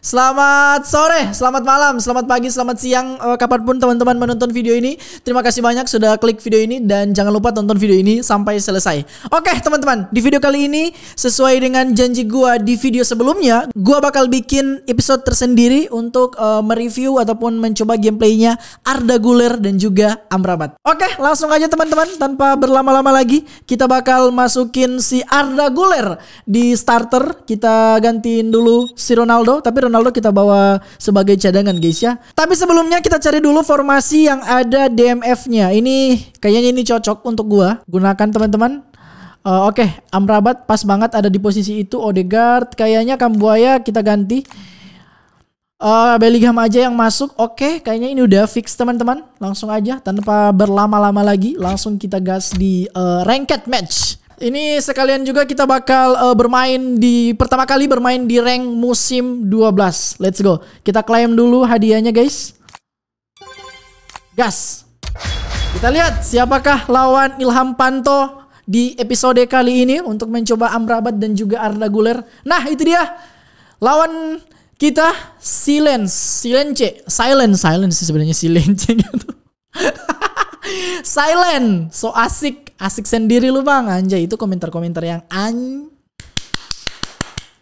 Selamat sore, selamat malam, selamat pagi, selamat siang uh, Kapanpun teman-teman menonton video ini Terima kasih banyak sudah klik video ini Dan jangan lupa tonton video ini sampai selesai Oke teman-teman, di video kali ini Sesuai dengan janji gua di video sebelumnya Gua bakal bikin episode tersendiri Untuk uh, mereview ataupun mencoba gameplaynya Arda Guler dan juga Amrabat Oke langsung aja teman-teman Tanpa berlama-lama lagi Kita bakal masukin si Arda Guler Di starter Kita gantiin dulu si Ronaldo Tapi Ronaldo Ronaldo kita bawa sebagai cadangan guys ya. Tapi sebelumnya kita cari dulu formasi yang ada DMF-nya. Ini kayaknya ini cocok untuk gua. Gunakan teman-teman. Uh, Oke, okay. Amrabat pas banget ada di posisi itu. Odegaard kayaknya Kambuaya kita ganti. Uh, Bellingham aja yang masuk. Oke, okay, kayaknya ini udah fix teman-teman. Langsung aja tanpa berlama-lama lagi, langsung kita gas di uh, ranked match. Ini sekalian juga kita bakal uh, bermain di pertama kali bermain di rank musim 12. Let's go. Kita klaim dulu hadiahnya, guys. Gas. Kita lihat siapakah lawan Ilham Panto di episode kali ini untuk mencoba Amrabat dan juga Arda Guler. Nah, itu dia. Lawan kita Silence, Silence, Silence, Silence sebenarnya Silence gitu. Silent, so asik, asik sendiri lu bang, anjay itu komentar-komentar yang an.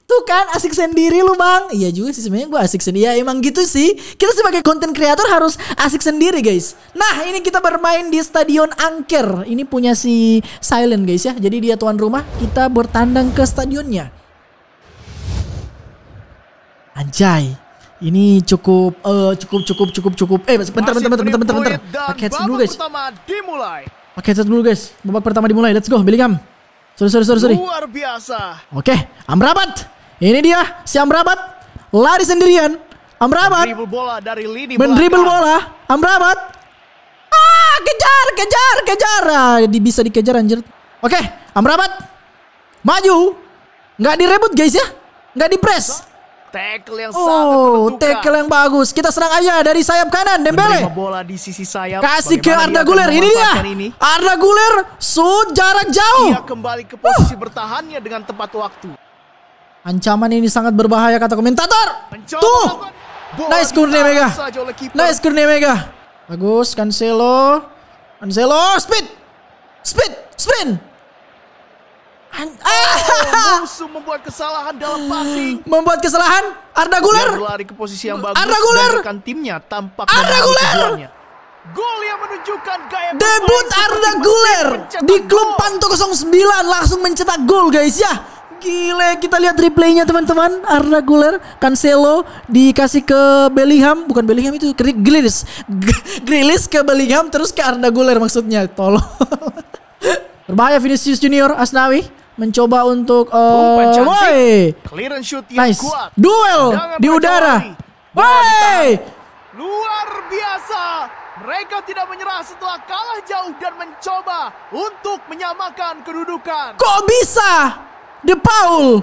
Tuh kan asik sendiri lu bang Iya juga sih sebenarnya gue asik sendiri Ya emang gitu sih Kita sebagai konten kreator harus asik sendiri guys Nah ini kita bermain di Stadion Angker Ini punya si Silent guys ya Jadi dia tuan rumah Kita bertandang ke stadionnya Anjay ini cukup uh, cukup cukup cukup cukup. Eh bentar bentar bentar bentar bentar bentar. Pakai headset dulu guys. Pakai headset dulu guys. Babak pertama dimulai. Let's go Bellingham. Sorry sorry sorry sorry. Luar biasa. Oke, okay. Amrabat. Ini dia si Amrabat. Lari sendirian. Amrabat. Dribble bola dari lini bola. Amrabat. Ah, kejar kejar kejar. Ah, bisa dikejar anjir. Oke, okay. Amrabat. Maju. Nggak direbut guys ya. Nggak dipres. Tackle yang sangat Oh, menentukan. tackle yang bagus. Kita serang aja dari sayap kanan Dembele. Menerima bola di sisi sayap. Kasih Bagaimana ke Arda Guler. Ini dia. Ini? Arda Guler sud jarak jauh. Dia kembali ke posisi uh. bertahannya dengan tepat waktu. Ancaman ini sangat berbahaya kata komentator. Mencoba Tuh. Nice kurnia Mega. Nice kurnia Mega. Bagus Cancelo. Cancelo speed. Speed, sprint. Oh, musuh membuat kesalahan dalam passing. Membuat kesalahan? Arda Guler berlari ke posisi yang bagus. Arda Guler Dan timnya tampak Arda Guler. Gol yang menunjukkan gaya debut Arda Guler di klub Panto 09 langsung mencetak gol guys ya. Gile, kita lihat replaynya teman-teman. Arda Guler, Cancelo dikasih ke Bellingham, bukan Bellingham itu Grilis. Grilis ke Bellingham terus ke Arda Guler maksudnya. Tolong. Berbahaya Vinicius Junior Asnawi mencoba untuk uh, woi. Eh, Clearance shoot yang nice. kuat. Duel Dengan di udara. Woi. Luar biasa. Mereka tidak menyerah setelah kalah jauh dan mencoba untuk menyamakan kedudukan. Kok bisa? De Paul.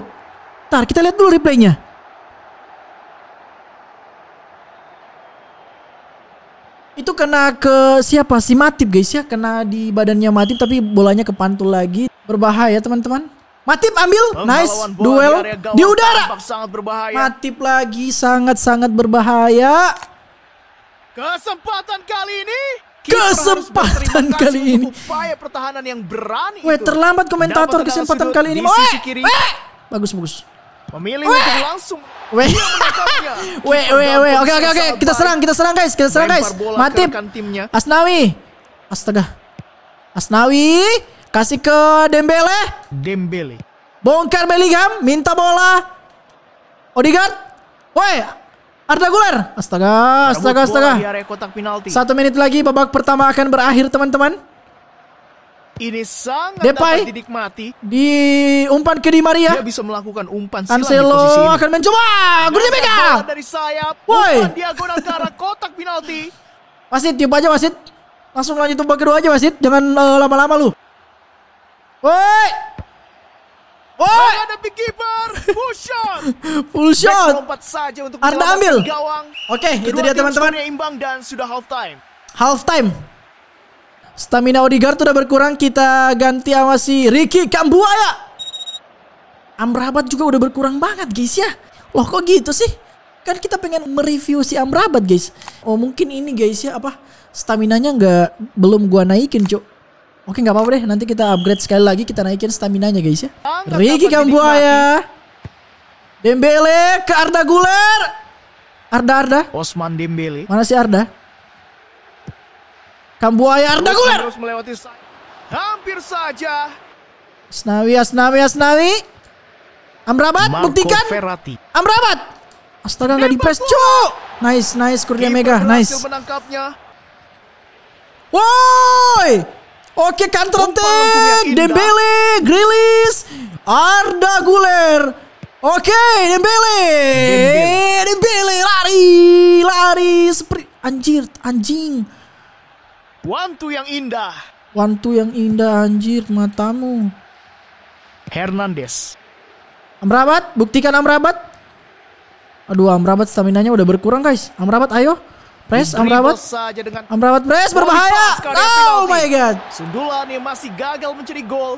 Tar, kita lihat dulu replaynya. Itu kena ke siapa? Si Matip guys ya. Kena di badannya Matip tapi bolanya kepantul lagi. Berbahaya teman-teman. Matip ambil, nice, duel di udara. Sangat berbahaya. Matip lagi sangat-sangat berbahaya. Kesempatan kali ini kesempatan kali ini. Upaya pertahanan yang berani. Weh, terlambat komentator kesempatan kali ini. Weh, Bagus, bagus. Memilih weh. untuk langsung. Weh. weh, weh, weh. Oke, oke, oke. Kita serang, kita serang, guys. Kita serang, guys. Matip. Asnawi. Astaga. Asnawi. Kasih ke Dembele. Dembele. Bongkar Bellingham. Minta bola. Odegaard. Woi. Arda Guler. Astaga, astaga, astaga. Satu menit lagi babak pertama akan berakhir teman-teman. Ini sangat Depay dapat dinikmati. umpan ke Di Maria. Dia bisa melakukan umpan silang Cancelo di posisi ini. akan mencoba. Gurni Mega. Dari sayap. Woi. diagonal ke arah kotak penalti. Wasit, tiup aja wasit. Langsung lanjut umpan kedua aja wasit. Jangan eh, lama-lama uh, lu. Woi. Woi. Ada big keeper. Full shot. Full shot. Lompat saja untuk Arda ambil. Gawang. Oke, okay, Kedua itu dia teman-teman. imbang dan sudah half time. Half time. Stamina Odegaard sudah berkurang, kita ganti sama si Ricky Kambuaya. Amrabat juga udah berkurang banget, guys ya. Loh kok gitu sih? Kan kita pengen mereview si Amrabat, guys. Oh, mungkin ini guys ya apa? Staminanya nggak belum gua naikin, Cuk. Oke nggak apa-apa deh nanti kita upgrade sekali lagi kita naikin stamina nya guys ya. Oh, Riki Kambuaya. Dembele ke Arda Guler. Arda Arda. Osman Dembele. Mana si Arda? Kambuaya Arda Guler. Terus melewati hampir saja. Asnawi Asnawi Asnawi. Amrabat buktikan. Ferrati. Amrabat. Astaga nggak press cuk. Nice, nice Kurnia Mega, nice. Menangkapnya. Woi! Oke Kantrate, Dembele, Grilis, Arda Guler. Oke Dembele. Dembele, Dembele lari, lari, sprint. Anjir, anjing. Wantu yang indah. Wantu yang indah anjir matamu. Hernandez. Amrabat, buktikan Amrabat. Aduh, Amrabat stamina-nya udah berkurang, guys. Amrabat, ayo. Pres Amrawat. Amrawat Pres berbahaya. Oh my god. Sundulan yang masih gagal mencari gol.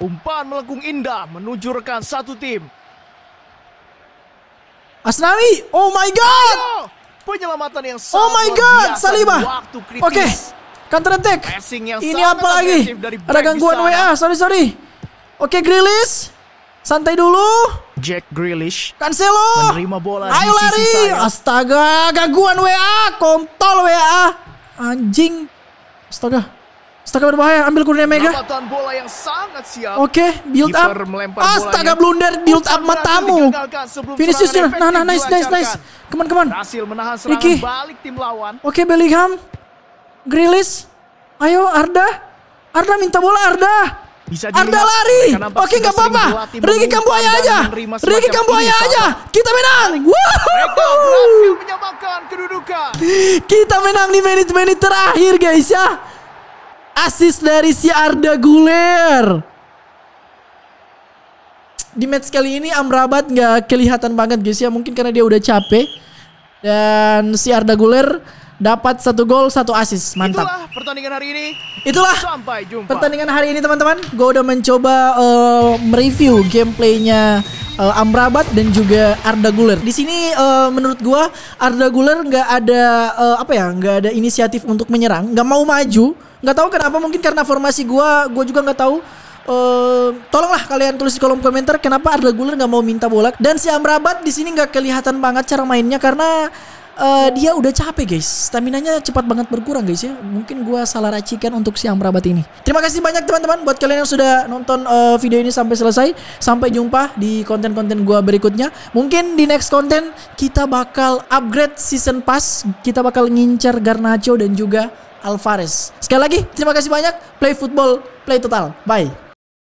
Umpan melengkung indah menuju rekan satu tim. Asnawi. Oh my god. Ayo, penyelamatan yang Oh my god, Saliba. Oke. Okay. Counter attack. Ini apa lagi? Ada gangguan WA. Sorry, sorry. Oke, okay, Grilis. Santai dulu. Jack Grealish Cancelo menerima bola Ayo di sisi lari. Astaga, gangguan WA, kontol WA. Anjing. Astaga. Astaga berbahaya, ambil kurnia Mega. Oke, okay, build up. Astaga blunder build up matamu. Viniciusnya. Nah, nah, nice, nice, nice. Keman, keman. come menahan serangan Ricky. Oke, okay, Bellingham. Grealish. Ayo Arda. Arda minta bola Arda. Bisa Arda lari. Oke nggak apa-apa. Ricky Kambuaya aja. Ricky Kambuaya aja. Kita menang. Kita menang di menit-menit terakhir guys ya. Asis dari si Arda Guler. Di match kali ini Amrabat nggak kelihatan banget guys ya. Mungkin karena dia udah capek. Dan si Arda Guler dapat satu gol satu assist mantap itulah pertandingan hari ini itulah sampai jumpa pertandingan hari ini teman-teman gue udah mencoba uh, mereview gameplaynya uh, Amrabat dan juga Arda Guler di sini uh, menurut gue Arda Guler nggak ada uh, apa ya nggak ada inisiatif untuk menyerang nggak mau maju nggak tahu kenapa mungkin karena formasi gue gue juga nggak tahu Uh, tolonglah kalian tulis di kolom komentar kenapa Arda Guler nggak mau minta bola dan si Amrabat di sini nggak kelihatan banget cara mainnya karena uh, dia udah capek guys. Staminanya cepat banget berkurang guys ya. Mungkin gua salah racikan untuk siang perabat ini. Terima kasih banyak teman-teman buat kalian yang sudah nonton uh, video ini sampai selesai. Sampai jumpa di konten-konten gua berikutnya. Mungkin di next konten kita bakal upgrade season pass, kita bakal ngincar Garnacho dan juga Alvarez. Sekali lagi terima kasih banyak. Play football, play total. Bye.